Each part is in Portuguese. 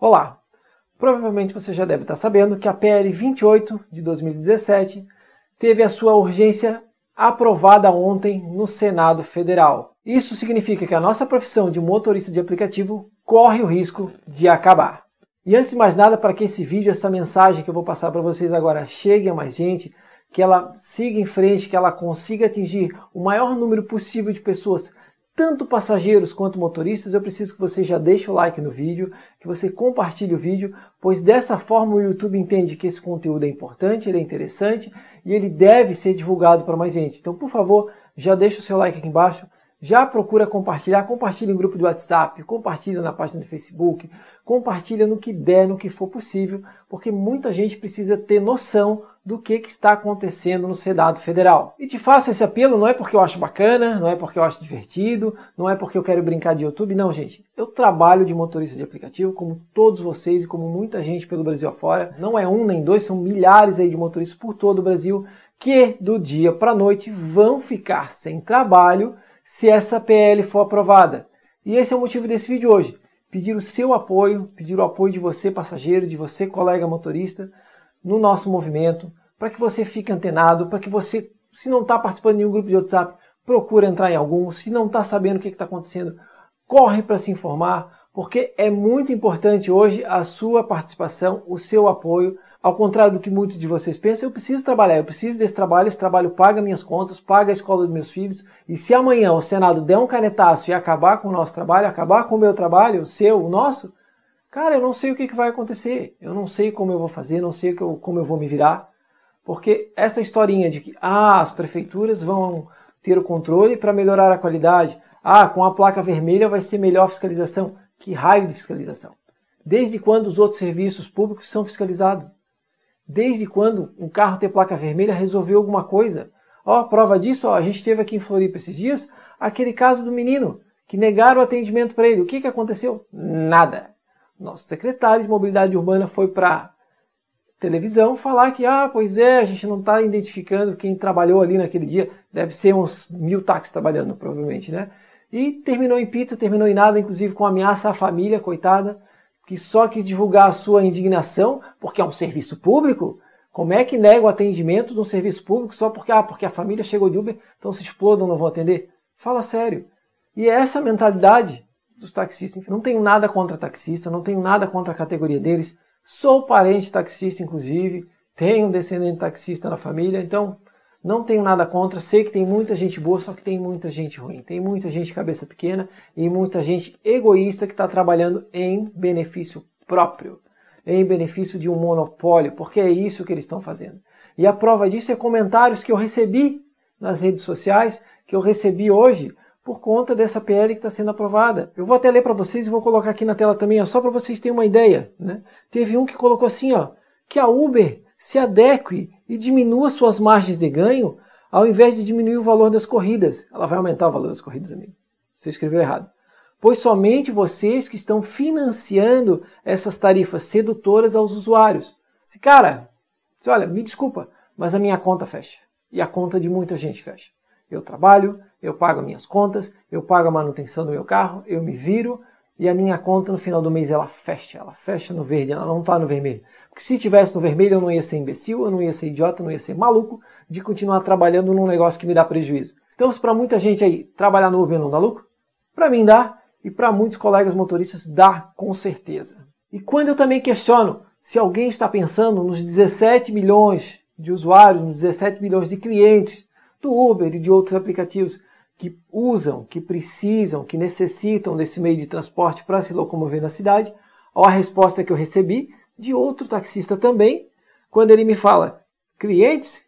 Olá! Provavelmente você já deve estar sabendo que a PL 28 de 2017 teve a sua urgência aprovada ontem no Senado Federal. Isso significa que a nossa profissão de motorista de aplicativo corre o risco de acabar. E antes de mais nada, para que esse vídeo, essa mensagem que eu vou passar para vocês agora chegue a mais gente, que ela siga em frente, que ela consiga atingir o maior número possível de pessoas tanto passageiros quanto motoristas, eu preciso que você já deixe o like no vídeo, que você compartilhe o vídeo, pois dessa forma o YouTube entende que esse conteúdo é importante, ele é interessante e ele deve ser divulgado para mais gente. Então, por favor, já deixa o seu like aqui embaixo, já procura compartilhar, compartilha em grupo de WhatsApp, compartilha na página do Facebook, compartilha no que der, no que for possível, porque muita gente precisa ter noção do que, que está acontecendo no Senado Federal. E te faço esse apelo não é porque eu acho bacana, não é porque eu acho divertido, não é porque eu quero brincar de YouTube, não, gente. Eu trabalho de motorista de aplicativo, como todos vocês e como muita gente pelo Brasil afora. Não é um nem dois, são milhares aí de motoristas por todo o Brasil que do dia para a noite vão ficar sem trabalho se essa PL for aprovada. E esse é o motivo desse vídeo hoje. Pedir o seu apoio, pedir o apoio de você passageiro, de você colega motorista, no nosso movimento, para que você fique antenado, para que você, se não está participando de nenhum grupo de WhatsApp, procure entrar em algum, se não está sabendo o que está acontecendo, corre para se informar, porque é muito importante hoje a sua participação, o seu apoio, ao contrário do que muitos de vocês pensam, eu preciso trabalhar, eu preciso desse trabalho, esse trabalho paga minhas contas, paga a escola dos meus filhos. E se amanhã o Senado der um canetaço e acabar com o nosso trabalho, acabar com o meu trabalho, o seu, o nosso, cara, eu não sei o que, que vai acontecer. Eu não sei como eu vou fazer, não sei como eu vou me virar. Porque essa historinha de que ah, as prefeituras vão ter o controle para melhorar a qualidade, ah, com a placa vermelha vai ser melhor fiscalização. Que raio de fiscalização? Desde quando os outros serviços públicos são fiscalizados? Desde quando um carro ter placa vermelha resolveu alguma coisa? Ó, prova disso, ó, a gente teve aqui em Floripa esses dias aquele caso do menino que negaram o atendimento para ele. O que, que aconteceu? Nada. Nosso secretário de Mobilidade Urbana foi para televisão falar que, ah, pois é, a gente não está identificando quem trabalhou ali naquele dia. Deve ser uns mil táxis trabalhando, provavelmente, né? E terminou em pizza, terminou em nada, inclusive com ameaça à família, coitada que só quis divulgar a sua indignação porque é um serviço público? Como é que nega o atendimento de um serviço público só porque, ah, porque a família chegou de Uber, então se explodam, não vão atender? Fala sério. E é essa mentalidade dos taxistas. Não tenho nada contra taxista, não tenho nada contra a categoria deles. Sou parente taxista, inclusive, tenho um descendente taxista na família, então não tenho nada contra, sei que tem muita gente boa, só que tem muita gente ruim. Tem muita gente cabeça pequena e muita gente egoísta que está trabalhando em benefício próprio, em benefício de um monopólio, porque é isso que eles estão fazendo. E a prova disso é comentários que eu recebi nas redes sociais, que eu recebi hoje por conta dessa PL que está sendo aprovada. Eu vou até ler para vocês e vou colocar aqui na tela também, ó, só para vocês terem uma ideia. Né? Teve um que colocou assim, ó, que a Uber se adeque e diminua suas margens de ganho ao invés de diminuir o valor das corridas. Ela vai aumentar o valor das corridas, amigo. Você escreveu errado. Pois somente vocês que estão financiando essas tarifas sedutoras aos usuários. Se, cara, se, olha, me desculpa, mas a minha conta fecha. E a conta de muita gente fecha. Eu trabalho, eu pago minhas contas, eu pago a manutenção do meu carro, eu me viro, e a minha conta no final do mês ela fecha, ela fecha no verde, ela não está no vermelho. Porque se tivesse no vermelho eu não ia ser imbecil, eu não ia ser idiota, eu não ia ser maluco de continuar trabalhando num negócio que me dá prejuízo. Então, para muita gente aí, trabalhar no Uber não dá lucro? Para mim dá, e para muitos colegas motoristas dá, com certeza. E quando eu também questiono se alguém está pensando nos 17 milhões de usuários, nos 17 milhões de clientes do Uber e de outros aplicativos que usam, que precisam, que necessitam desse meio de transporte para se locomover na cidade. Ou a resposta que eu recebi de outro taxista também, quando ele me fala: clientes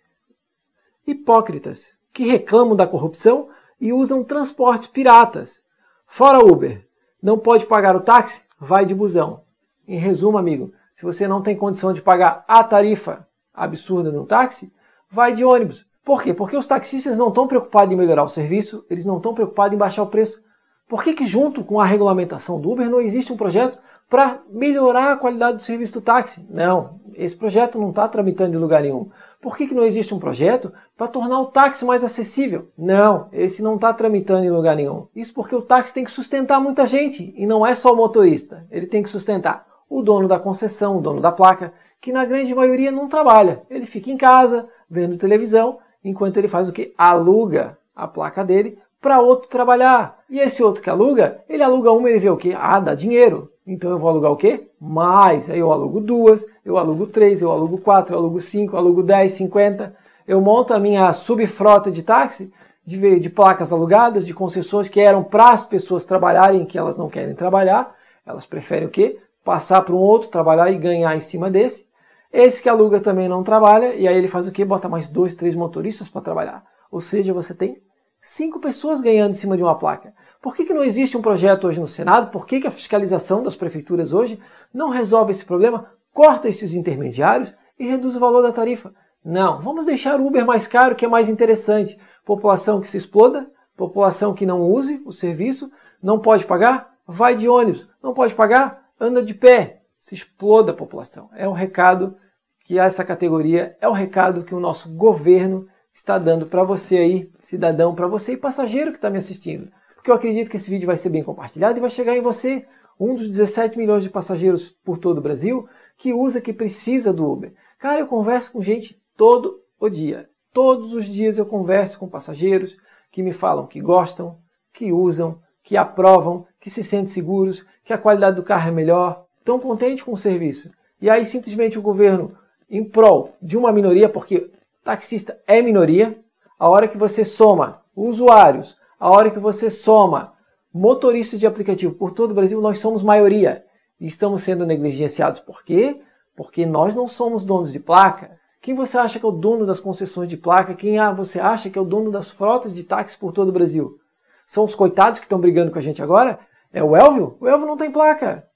hipócritas que reclamam da corrupção e usam transportes piratas. Fora Uber, não pode pagar o táxi? Vai de busão. Em resumo, amigo, se você não tem condição de pagar a tarifa absurda no táxi, vai de ônibus. Por quê? Porque os taxistas não estão preocupados em melhorar o serviço, eles não estão preocupados em baixar o preço. Por que, que junto com a regulamentação do Uber não existe um projeto para melhorar a qualidade do serviço do táxi? Não, esse projeto não está tramitando em lugar nenhum. Por que, que não existe um projeto para tornar o táxi mais acessível? Não, esse não está tramitando em lugar nenhum. Isso porque o táxi tem que sustentar muita gente e não é só o motorista. Ele tem que sustentar o dono da concessão, o dono da placa, que na grande maioria não trabalha. Ele fica em casa, vendo televisão enquanto ele faz o que? Aluga a placa dele para outro trabalhar. E esse outro que aluga, ele aluga uma e ele vê o que? Ah, dá dinheiro. Então eu vou alugar o quê? Mais. Aí eu alugo duas, eu alugo três, eu alugo quatro, eu alugo cinco, eu alugo dez, cinquenta. Eu monto a minha subfrota de táxi, de, de placas alugadas, de concessões que eram para as pessoas trabalharem, que elas não querem trabalhar. Elas preferem o quê? Passar para um outro, trabalhar e ganhar em cima desse. Esse que aluga também não trabalha, e aí ele faz o quê? Bota mais dois, três motoristas para trabalhar. Ou seja, você tem cinco pessoas ganhando em cima de uma placa. Por que, que não existe um projeto hoje no Senado? Por que, que a fiscalização das prefeituras hoje não resolve esse problema? Corta esses intermediários e reduz o valor da tarifa. Não, vamos deixar o Uber mais caro, que é mais interessante. População que se exploda, população que não use o serviço, não pode pagar, vai de ônibus. Não pode pagar, anda de pé se exploda a população. É um recado que essa categoria, é um recado que o nosso governo está dando para você aí, cidadão, para você e passageiro que está me assistindo. Porque eu acredito que esse vídeo vai ser bem compartilhado e vai chegar em você, um dos 17 milhões de passageiros por todo o Brasil, que usa, que precisa do Uber. Cara, eu converso com gente todo o dia. Todos os dias eu converso com passageiros que me falam que gostam, que usam, que aprovam, que se sentem seguros, que a qualidade do carro é melhor, estão contentes com o serviço. E aí simplesmente o governo, em prol de uma minoria, porque taxista é minoria, a hora que você soma usuários, a hora que você soma motoristas de aplicativo por todo o Brasil, nós somos maioria. E estamos sendo negligenciados. Por quê? Porque nós não somos donos de placa. Quem você acha que é o dono das concessões de placa? Quem você acha que é o dono das frotas de táxi por todo o Brasil? São os coitados que estão brigando com a gente agora? É o Elvio? O Elvio não tem placa.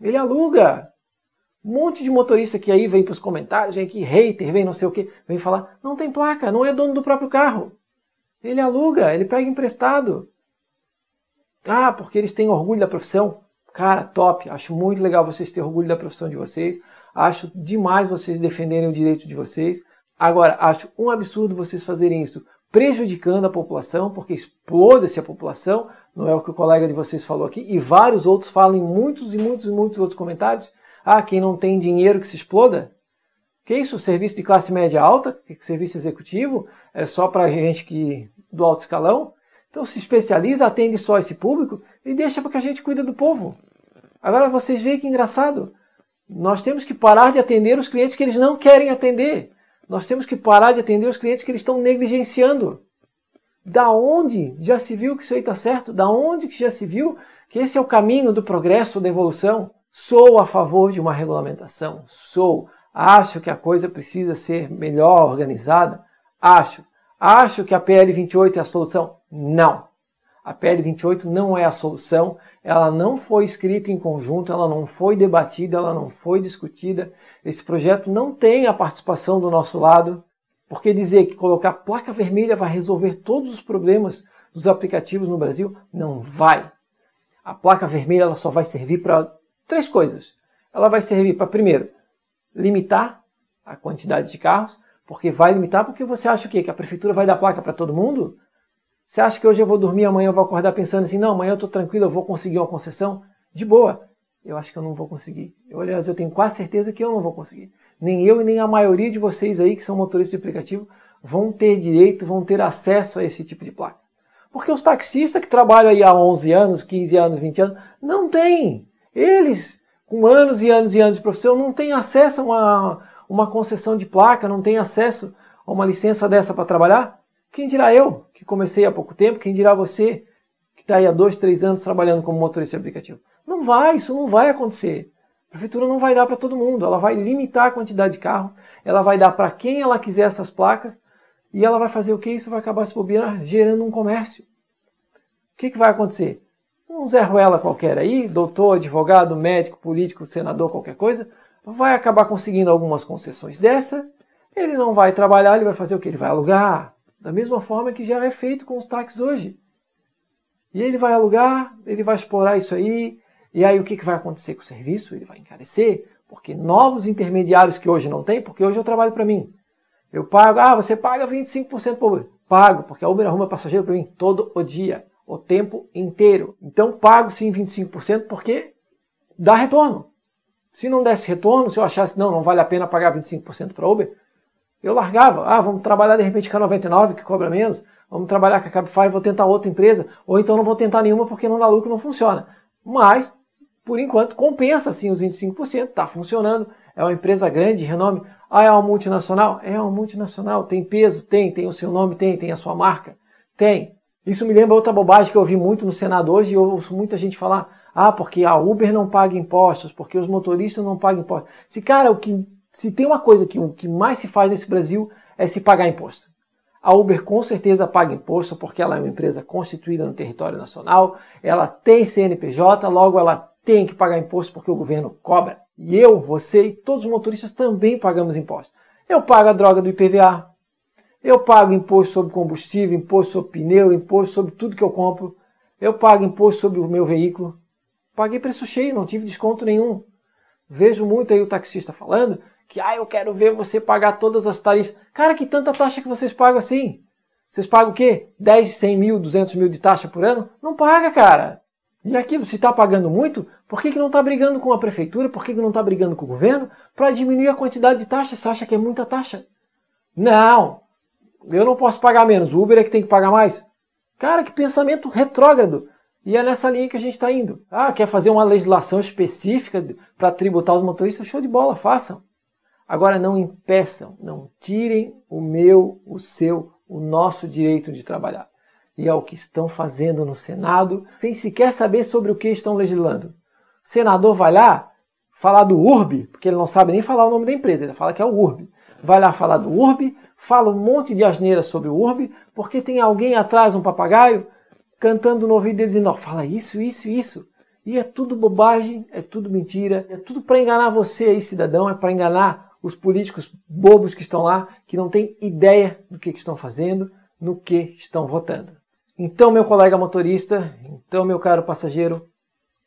Ele aluga. Um monte de motorista que aí vem para os comentários, vem aqui, hater, vem não sei o que, vem falar, não tem placa, não é dono do próprio carro. Ele aluga, ele pega emprestado. Ah, porque eles têm orgulho da profissão. Cara, top, acho muito legal vocês terem orgulho da profissão de vocês. Acho demais vocês defenderem o direito de vocês. Agora, acho um absurdo vocês fazerem isso prejudicando a população, porque exploda se a população, não é o que o colega de vocês falou aqui, e vários outros falam em muitos e muitos e muitos outros comentários. Ah, quem não tem dinheiro que se exploda? Que isso? Serviço de classe média alta, serviço executivo, é só para gente que do alto escalão. Então se especializa, atende só esse público e deixa para que a gente cuida do povo. Agora vocês veem que engraçado. Nós temos que parar de atender os clientes que eles não querem atender. Nós temos que parar de atender os clientes que eles estão negligenciando. Da onde já se viu que isso aí está certo? Da onde que já se viu que esse é o caminho do progresso, da evolução? Sou a favor de uma regulamentação, sou. Acho que a coisa precisa ser melhor organizada, acho. Acho que a PL 28 é a solução? Não. A PL 28 não é a solução, ela não foi escrita em conjunto, ela não foi debatida, ela não foi discutida. Esse projeto não tem a participação do nosso lado, porque dizer que colocar placa vermelha vai resolver todos os problemas dos aplicativos no Brasil, não vai. A placa vermelha ela só vai servir para três coisas. Ela vai servir para, primeiro, limitar a quantidade de carros, porque vai limitar, porque você acha o quê? Que a prefeitura vai dar placa para todo mundo? Você acha que hoje eu vou dormir, amanhã eu vou acordar pensando assim, não, amanhã eu estou tranquilo, eu vou conseguir uma concessão? De boa. Eu acho que eu não vou conseguir. Eu, aliás, eu tenho quase certeza que eu não vou conseguir nem eu e nem a maioria de vocês aí que são motoristas de aplicativo vão ter direito, vão ter acesso a esse tipo de placa. Porque os taxistas que trabalham aí há 11 anos, 15 anos, 20 anos, não têm. Eles, com anos e anos e anos de profissão, não têm acesso a uma, uma concessão de placa, não têm acesso a uma licença dessa para trabalhar. Quem dirá eu, que comecei há pouco tempo, quem dirá você, que está aí há dois, três anos trabalhando como motorista de aplicativo? Não vai, isso não vai acontecer. A prefeitura não vai dar para todo mundo, ela vai limitar a quantidade de carro, ela vai dar para quem ela quiser essas placas e ela vai fazer o que? Isso vai acabar se bobear gerando um comércio. O que, que vai acontecer? Um Zé Ruela qualquer aí, doutor, advogado, médico, político, senador, qualquer coisa, vai acabar conseguindo algumas concessões dessa, ele não vai trabalhar, ele vai fazer o que? Ele vai alugar. Da mesma forma que já é feito com os táxis hoje. E ele vai alugar, ele vai explorar isso aí, e aí o que, que vai acontecer com o serviço? Ele vai encarecer, porque novos intermediários que hoje não tem, porque hoje eu trabalho para mim. Eu pago, ah, você paga 25% para Uber. Pago, porque a Uber arruma passageiro para mim todo o dia, o tempo inteiro. Então pago sim 25% porque dá retorno. Se não desse retorno, se eu achasse, não, não vale a pena pagar 25% para Uber, eu largava. Ah, vamos trabalhar de repente com a 99, que cobra menos. Vamos trabalhar com a Cabify, vou tentar outra empresa. Ou então não vou tentar nenhuma porque não dá lucro, não funciona. Mas por enquanto, compensa sim os 25%, está funcionando, é uma empresa grande, renome. Ah, é uma multinacional? É uma multinacional, tem peso? Tem, tem o seu nome, tem, tem a sua marca? Tem. Isso me lembra outra bobagem que eu ouvi muito no Senado hoje e eu ouço muita gente falar: ah, porque a Uber não paga impostos, porque os motoristas não pagam impostos. Se, cara, o que, se tem uma coisa que, o que mais se faz nesse Brasil é se pagar imposto. A Uber com certeza paga imposto porque ela é uma empresa constituída no território nacional, ela tem CNPJ, logo ela tem que pagar imposto porque o governo cobra. E eu, você e todos os motoristas também pagamos imposto. Eu pago a droga do IPVA, eu pago imposto sobre combustível, imposto sobre pneu, imposto sobre tudo que eu compro, eu pago imposto sobre o meu veículo. Paguei preço cheio, não tive desconto nenhum. Vejo muito aí o taxista falando que, ah, eu quero ver você pagar todas as tarifas. Cara, que tanta taxa que vocês pagam assim? Vocês pagam o quê? 10, 100 mil, 200 mil de taxa por ano? Não paga, cara. E aquilo, se está pagando muito, por que, que não está brigando com a prefeitura? Por que, que não está brigando com o governo? Para diminuir a quantidade de taxas. Você acha que é muita taxa? Não! Eu não posso pagar menos. O Uber é que tem que pagar mais. Cara, que pensamento retrógrado! E é nessa linha que a gente está indo. Ah, quer fazer uma legislação específica para tributar os motoristas? Show de bola, façam. Agora não impeçam, não tirem o meu, o seu, o nosso direito de trabalhar e ao que estão fazendo no Senado, sem sequer saber sobre o que estão legislando. O senador vai lá falar do URB, porque ele não sabe nem falar o nome da empresa, ele fala que é o URB. Vai lá falar do URB, fala um monte de asneira sobre o URB, porque tem alguém atrás, um papagaio, cantando no ouvido dele dizendo: não, fala isso, isso, isso. E é tudo bobagem, é tudo mentira, é tudo para enganar você aí, cidadão, é para enganar os políticos bobos que estão lá, que não têm ideia do que, que estão fazendo, no que estão votando. Então, meu colega motorista, então, meu caro passageiro,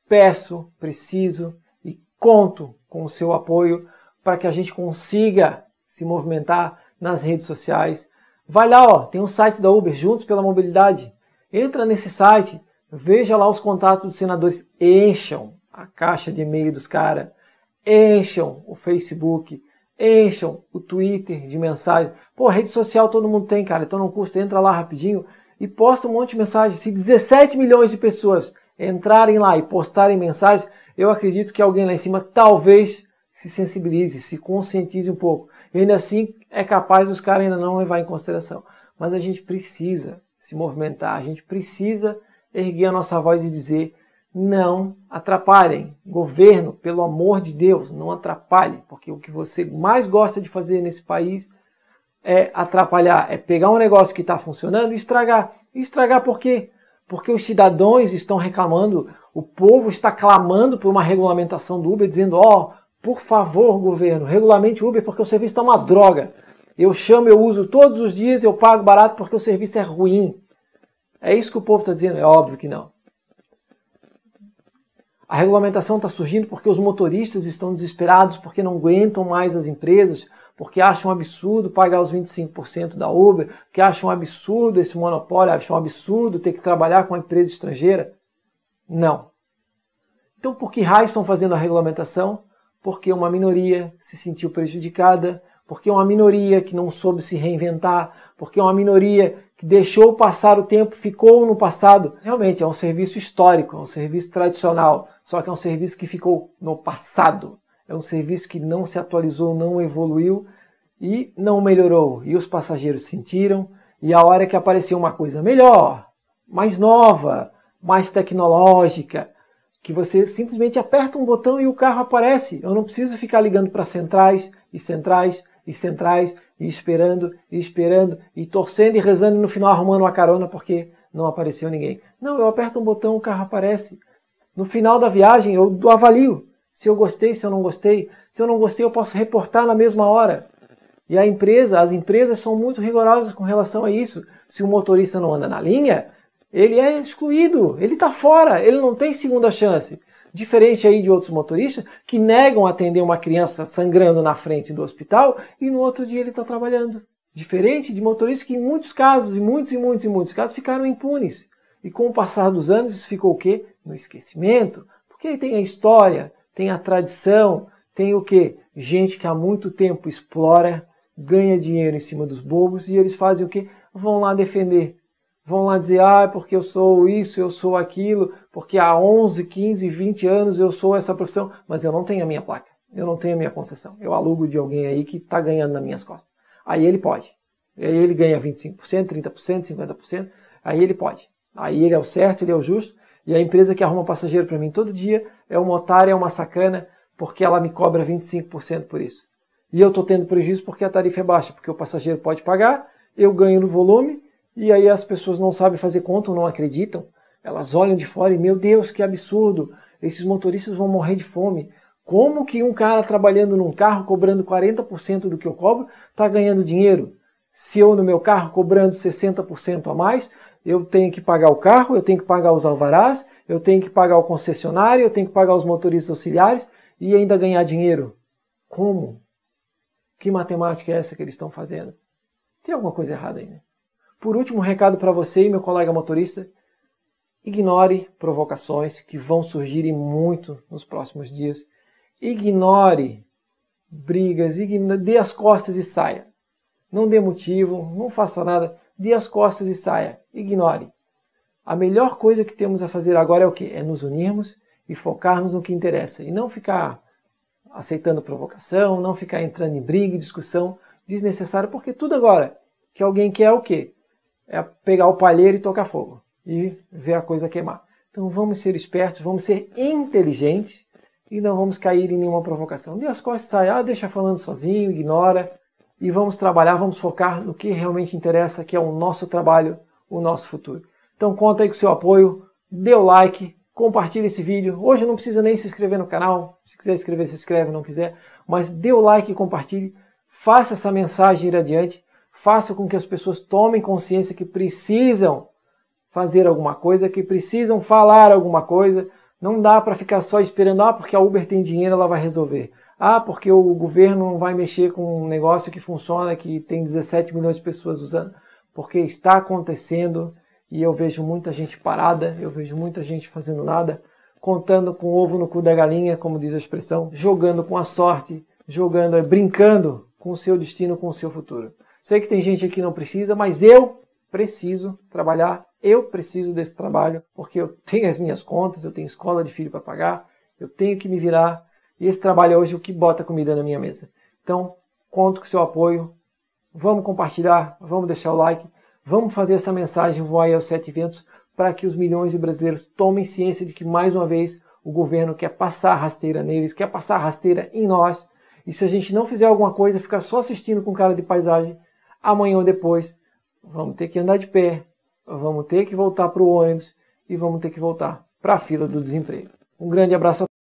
peço, preciso e conto com o seu apoio para que a gente consiga se movimentar nas redes sociais. Vai lá, ó, tem um site da Uber Juntos pela Mobilidade. Entra nesse site, veja lá os contatos dos senadores, encham a caixa de e-mail dos caras, encham o Facebook, encham o Twitter de mensagem. Pô, rede social todo mundo tem, cara, então não custa, entra lá rapidinho e posta um monte de mensagens. Se 17 milhões de pessoas entrarem lá e postarem mensagens, eu acredito que alguém lá em cima talvez se sensibilize, se conscientize um pouco. E ainda assim é capaz os caras ainda não levar em consideração. Mas a gente precisa se movimentar, a gente precisa erguer a nossa voz e dizer não atrapalhem. Governo, pelo amor de Deus, não atrapalhe, porque o que você mais gosta de fazer nesse país é atrapalhar, é pegar um negócio que está funcionando e estragar. E estragar por quê? Porque os cidadãos estão reclamando, o povo está clamando por uma regulamentação do Uber, dizendo: ó, oh, por favor, governo, regulamente o Uber porque o serviço está uma droga. Eu chamo, eu uso todos os dias, eu pago barato porque o serviço é ruim. É isso que o povo está dizendo? É óbvio que não. A regulamentação está surgindo porque os motoristas estão desesperados, porque não aguentam mais as empresas, porque acham um absurdo pagar os 25% da Uber, que acham um absurdo esse monopólio, acham um absurdo ter que trabalhar com uma empresa estrangeira? Não. Então, por que raios estão fazendo a regulamentação? Porque uma minoria se sentiu prejudicada, porque uma minoria que não soube se reinventar, porque uma minoria que deixou passar o tempo, ficou no passado. Realmente é um serviço histórico, é um serviço tradicional, só que é um serviço que ficou no passado. É um serviço que não se atualizou, não evoluiu e não melhorou. E os passageiros sentiram. E a hora que apareceu uma coisa melhor, mais nova, mais tecnológica, que você simplesmente aperta um botão e o carro aparece. Eu não preciso ficar ligando para centrais e centrais e centrais e esperando e esperando e torcendo e rezando e no final arrumando uma carona porque não apareceu ninguém. Não, eu aperto um botão, o carro aparece. No final da viagem eu avalio. Se eu gostei, se eu não gostei. Se eu não gostei, eu posso reportar na mesma hora. E a empresa, as empresas são muito rigorosas com relação a isso. Se o motorista não anda na linha, ele é excluído, ele está fora, ele não tem segunda chance. Diferente aí de outros motoristas que negam atender uma criança sangrando na frente do hospital e no outro dia ele está trabalhando. Diferente de motoristas que em muitos casos, em muitos e muitos e muitos casos, ficaram impunes. E com o passar dos anos isso ficou o quê? No esquecimento. Porque aí tem a história, tem a tradição, tem o que? Gente que há muito tempo explora, ganha dinheiro em cima dos bobos e eles fazem o que? Vão lá defender. Vão lá dizer, ah, porque eu sou isso, eu sou aquilo, porque há 11, 15, 20 anos eu sou essa profissão, mas eu não tenho a minha placa, eu não tenho a minha concessão. Eu alugo de alguém aí que está ganhando nas minhas costas. Aí ele pode. Aí ele ganha 25%, 30%, 50%, aí ele pode. Aí ele é o certo, ele é o justo, e a empresa que arruma passageiro para mim todo dia é uma otária, é uma sacana, porque ela me cobra 25% por isso. E eu estou tendo prejuízo porque a tarifa é baixa, porque o passageiro pode pagar, eu ganho no volume, e aí as pessoas não sabem fazer conta ou não acreditam. Elas olham de fora e, meu Deus, que absurdo! Esses motoristas vão morrer de fome. Como que um cara trabalhando num carro cobrando 40% do que eu cobro está ganhando dinheiro? Se eu no meu carro cobrando 60% a mais, eu tenho que pagar o carro, eu tenho que pagar os alvarás, eu tenho que pagar o concessionário, eu tenho que pagar os motoristas auxiliares e ainda ganhar dinheiro. Como? Que matemática é essa que eles estão fazendo? Tem alguma coisa errada aí, né? Por último, um recado para você e meu colega motorista: ignore provocações que vão surgir muito nos próximos dias. Ignore brigas, ignore, dê as costas e saia. Não dê motivo, não faça nada dê as costas e saia. Ignore. A melhor coisa que temos a fazer agora é o quê? É nos unirmos e focarmos no que interessa. E não ficar aceitando provocação, não ficar entrando em briga e discussão desnecessária, porque tudo agora que alguém quer é o quê? É pegar o palheiro e tocar fogo e ver a coisa queimar. Então vamos ser espertos, vamos ser inteligentes e não vamos cair em nenhuma provocação. Dê as costas, e ah, deixa falando sozinho, ignora e vamos trabalhar, vamos focar no que realmente interessa, que é o nosso trabalho, o nosso futuro. Então conta aí com o seu apoio, dê o like, compartilhe esse vídeo. Hoje não precisa nem se inscrever no canal, se quiser inscrever, se inscreve, não quiser, mas dê o like e compartilhe, faça essa mensagem ir adiante, faça com que as pessoas tomem consciência que precisam fazer alguma coisa, que precisam falar alguma coisa. Não dá para ficar só esperando, ah, porque a Uber tem dinheiro, ela vai resolver. Ah, porque o governo não vai mexer com um negócio que funciona, que tem 17 milhões de pessoas usando, porque está acontecendo e eu vejo muita gente parada, eu vejo muita gente fazendo nada, contando com o ovo no cu da galinha, como diz a expressão, jogando com a sorte, jogando, brincando com o seu destino, com o seu futuro. Sei que tem gente aqui que não precisa, mas eu preciso trabalhar, eu preciso desse trabalho, porque eu tenho as minhas contas, eu tenho escola de filho para pagar, eu tenho que me virar e esse trabalho é hoje o que bota comida na minha mesa. Então, conto com seu apoio. Vamos compartilhar, vamos deixar o like, vamos fazer essa mensagem voar aos sete ventos para que os milhões de brasileiros tomem ciência de que, mais uma vez, o governo quer passar rasteira neles, quer passar rasteira em nós. E se a gente não fizer alguma coisa, ficar só assistindo com cara de paisagem, amanhã ou depois, vamos ter que andar de pé, vamos ter que voltar para o ônibus e vamos ter que voltar para a fila do desemprego. Um grande abraço a